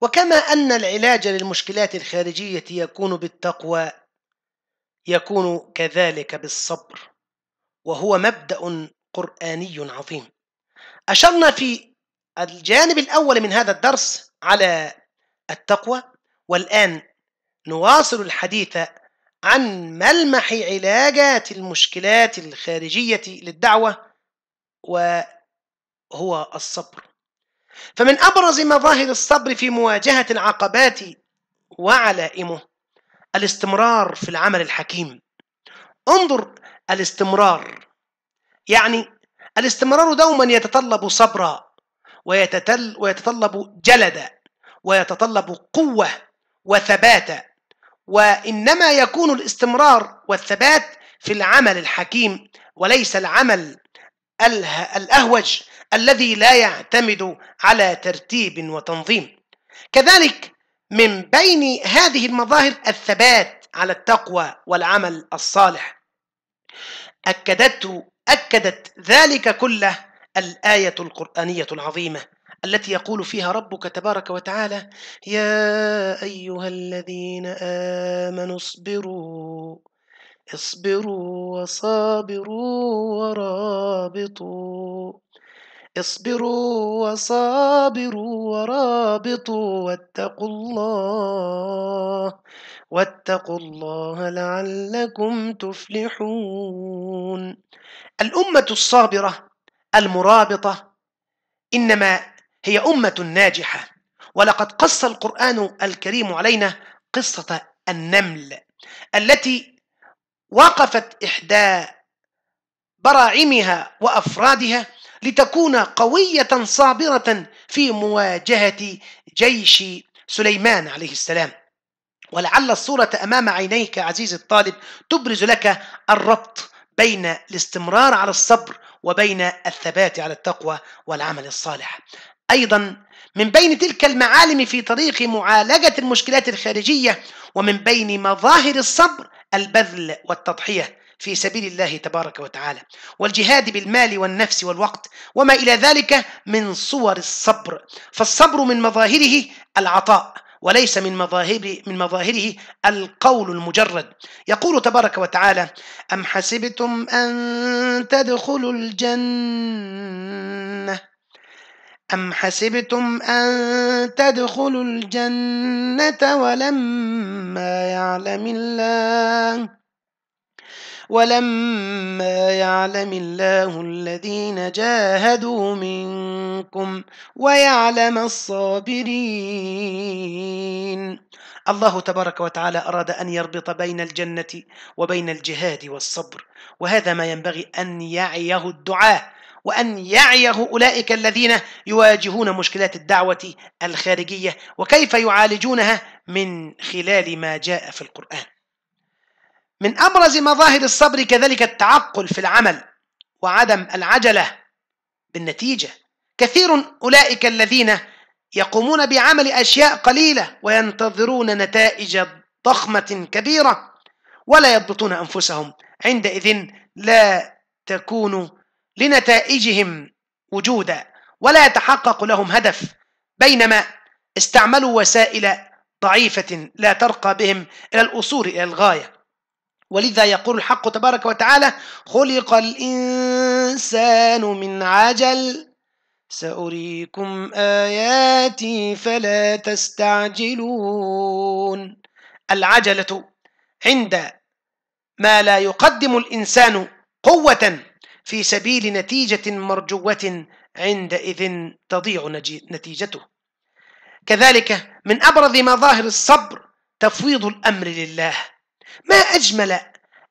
وكما أن العلاج للمشكلات الخارجية يكون بالتقوى يكون كذلك بالصبر وهو مبدأ قرآني عظيم أشرنا في الجانب الأول من هذا الدرس على التقوى والآن نواصل الحديث عن ملمح علاجات المشكلات الخارجية للدعوة وهو الصبر فمن أبرز مظاهر الصبر في مواجهة العقبات وعلائمه الاستمرار في العمل الحكيم انظر الاستمرار يعني الاستمرار دوما يتطلب صبرا ويتتل ويتطلب جلدا ويتطلب قوة وثباتا وإنما يكون الاستمرار والثبات في العمل الحكيم وليس العمل الأهوج الذي لا يعتمد على ترتيب وتنظيم كذلك من بين هذه المظاهر الثبات على التقوى والعمل الصالح أكدته أكدت ذلك كله الآية القرآنية العظيمة التي يقول فيها ربك تبارك وتعالى يا أيها الذين آمنوا اصبروا اصبروا وصابروا ورابطوا اصبروا وصابروا ورابطوا واتقوا الله واتقوا الله لعلكم تفلحون الأمة الصابرة المرابطة إنما هي أمة ناجحة ولقد قص القرآن الكريم علينا قصة النمل التي وقفت إحدى براعمها وأفرادها لتكون قوية صابرة في مواجهة جيش سليمان عليه السلام ولعل الصورة أمام عينيك عزيزي الطالب تبرز لك الربط بين الاستمرار على الصبر وبين الثبات على التقوى والعمل الصالح أيضا من بين تلك المعالم في طريق معالجة المشكلات الخارجية ومن بين مظاهر الصبر البذل والتضحية في سبيل الله تبارك وتعالى والجهاد بالمال والنفس والوقت وما إلى ذلك من صور الصبر فالصبر من مظاهره العطاء وليس من مظاهر من مظاهره القول المجرد يقول تبارك وتعالى أم حسبتم أن تدخلوا الجنة أم حسبتم أن تدخلوا الجنة ولما يعلم الله ولما يعلم الله الذين جاهدوا منكم ويعلم الصابرين الله تبارك وتعالى أراد أن يربط بين الجنة وبين الجهاد والصبر وهذا ما ينبغي أن يعيه الدعاه وأن يعيه أولئك الذين يواجهون مشكلات الدعوة الخارجية وكيف يعالجونها من خلال ما جاء في القرآن من أبرز مظاهر الصبر كذلك التعقل في العمل وعدم العجلة بالنتيجة كثير أولئك الذين يقومون بعمل أشياء قليلة وينتظرون نتائج ضخمة كبيرة ولا يضبطون أنفسهم عندئذ لا تكون لنتائجهم وجودا ولا يتحقق لهم هدف بينما استعملوا وسائل ضعيفة لا ترقى بهم إلى الأصول إلى الغاية ولذا يقول الحق تبارك وتعالى خلق الإنسان من عجل سأريكم آياتي فلا تستعجلون العجلة عند ما لا يقدم الإنسان قوة في سبيل نتيجة مرجوة عندئذ تضيع نتيجته كذلك من أبرز مظاهر الصبر تفويض الأمر لله ما أجمل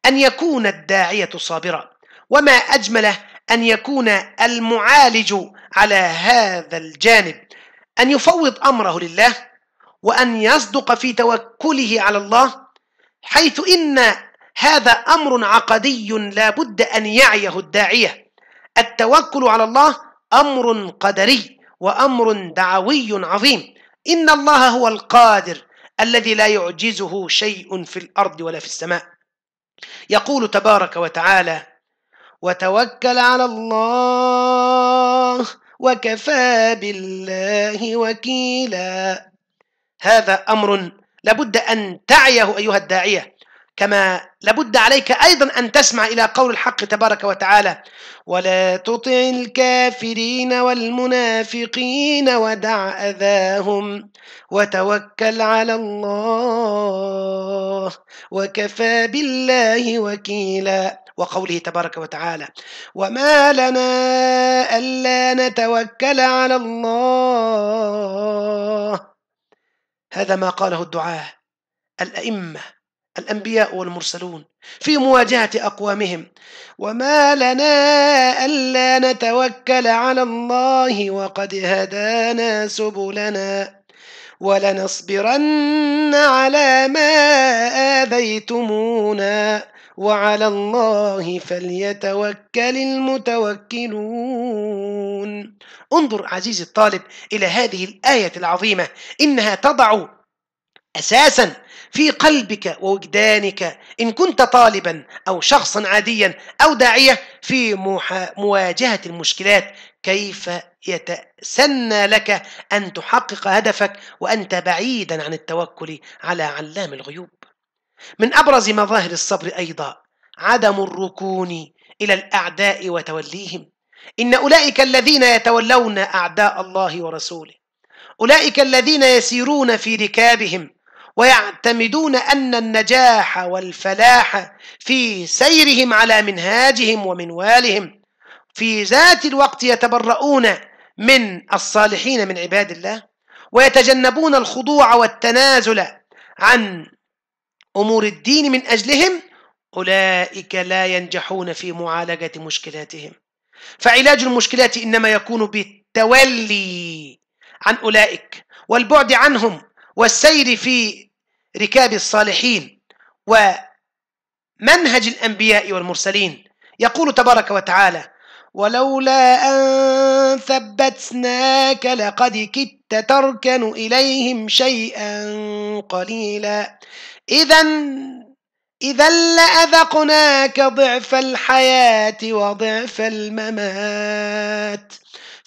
أن يكون الداعية صابرا وما أجمل أن يكون المعالج على هذا الجانب أن يفوض أمره لله وأن يصدق في توكله على الله حيث إن هذا أمر عقدي لا بد أن يعيه الداعية التوكل على الله أمر قدري وأمر دعوي عظيم إن الله هو القادر الذي لا يعجزه شيء في الأرض ولا في السماء يقول تبارك وتعالى وتوكل على الله وكفى بالله وكيلا هذا امر لابد ان تعيه ايها الداعيه كما لابد عليك أيضا أن تسمع إلى قول الحق تبارك وتعالى ولا تطع الكافرين والمنافقين ودع أذاهم وتوكل على الله وكفى بالله وكيلا وقوله تبارك وتعالى وما لنا ألا نتوكل على الله هذا ما قاله الدعاء الأئمة الأنبياء والمرسلون في مواجهة أقوامهم وما لنا ألا نتوكل على الله وقد هدانا سبلنا ولنصبرن على ما آذيتمونا وعلى الله فليتوكل المتوكلون انظر عزيزي الطالب إلى هذه الآية العظيمة إنها تضع أساسا في قلبك ووجدانك إن كنت طالبا أو شخصا عاديا أو داعية في مواجهة المشكلات كيف يتسنى لك أن تحقق هدفك وأنت بعيدا عن التوكل على علام الغيوب من أبرز مظاهر الصبر أيضا عدم الركون إلى الأعداء وتوليهم إن أولئك الذين يتولون أعداء الله ورسوله أولئك الذين يسيرون في ركابهم ويعتمدون أن النجاح والفلاح في سيرهم على منهاجهم ومنوالهم في ذات الوقت يتبرؤون من الصالحين من عباد الله ويتجنبون الخضوع والتنازل عن أمور الدين من أجلهم أولئك لا ينجحون في معالجة مشكلاتهم فعلاج المشكلات إنما يكون بالتولي عن أولئك والبعد عنهم والسير في ركاب الصالحين ومنهج الأنبياء والمرسلين يقول تبارك وتعالى ولولا أن ثبتناك لقد كدت تركن إليهم شيئا قليلا إذا إذا لأذقناك ضعف الحياة وضعف الممات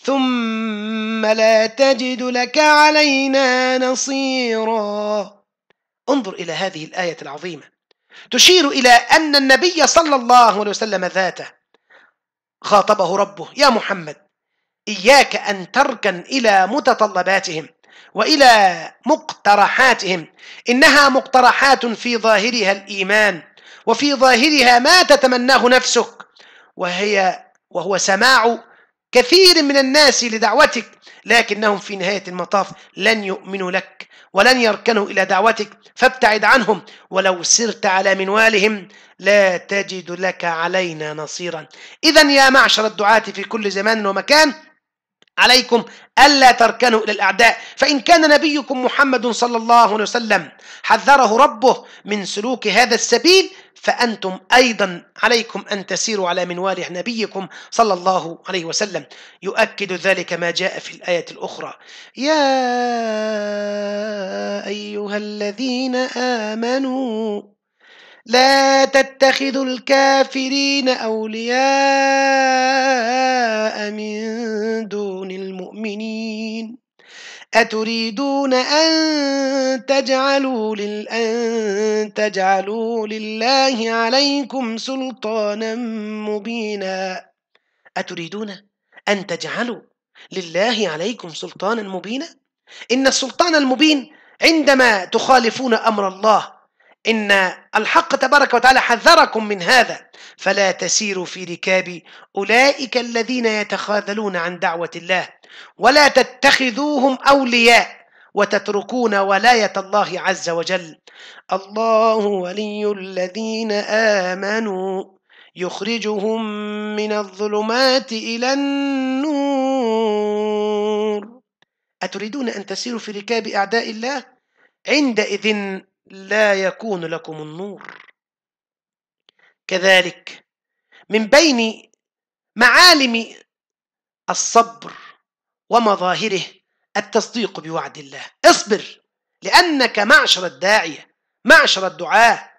ثم لا تجد لك علينا نصيرا انظر إلى هذه الآية العظيمة تشير إلى أن النبي صلى الله عليه وسلم ذاته خاطبه ربه يا محمد إياك أن تركن إلى متطلباتهم وإلى مقترحاتهم إنها مقترحات في ظاهرها الإيمان وفي ظاهرها ما تتمناه نفسك وهي وهو سماع كثير من الناس لدعوتك لكنهم في نهاية المطاف لن يؤمنوا لك ولن يركنوا إلى دعوتك فابتعد عنهم ولو سرت على منوالهم لا تجد لك علينا نصيرا إذا يا معشر الدعاة في كل زمان ومكان عليكم ألا تركنوا إلى الأعداء فإن كان نبيكم محمد صلى الله عليه وسلم حذره ربه من سلوك هذا السبيل فأنتم أيضا عليكم أن تسيروا على منوال نبيكم صلى الله عليه وسلم يؤكد ذلك ما جاء في الآية الأخرى يا أيها الذين آمنوا لا تتخذوا الكافرين أولياء من دون المؤمنين أتريدون أن تجعلوا لل أن تجعلوا لله عليكم سلطانا مبينا أتريدون أن تجعلوا لله عليكم سلطانا مبينا إن السلطان المبين عندما تخالفون أمر الله إن الحق تبارك وتعالى حذركم من هذا فلا تسيروا في ركاب أولئك الذين يتخاذلون عن دعوة الله ولا تتخذوهم أولياء وتتركون ولاية الله عز وجل الله ولي الذين آمنوا يخرجهم من الظلمات إلى النور أتريدون أن تسيروا في ركاب أعداء الله؟ عندئذ لا يكون لكم النور كذلك من بين معالم الصبر ومظاهره التصديق بوعد الله اصبر لأنك معشر الداعية معشر الدعاء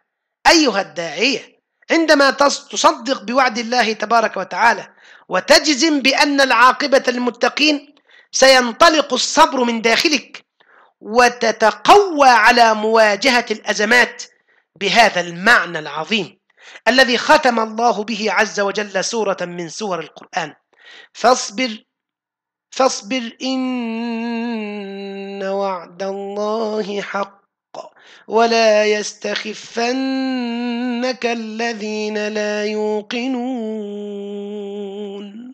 أيها الداعية عندما تصدق بوعد الله تبارك وتعالى وتجزم بأن العاقبة للمتقين سينطلق الصبر من داخلك وتتقوى على مواجهة الأزمات بهذا المعنى العظيم الذي ختم الله به عز وجل سورة من سور القرآن فاصبر فاصبر إن وعد الله حق ولا يستخفنك الذين لا يوقنون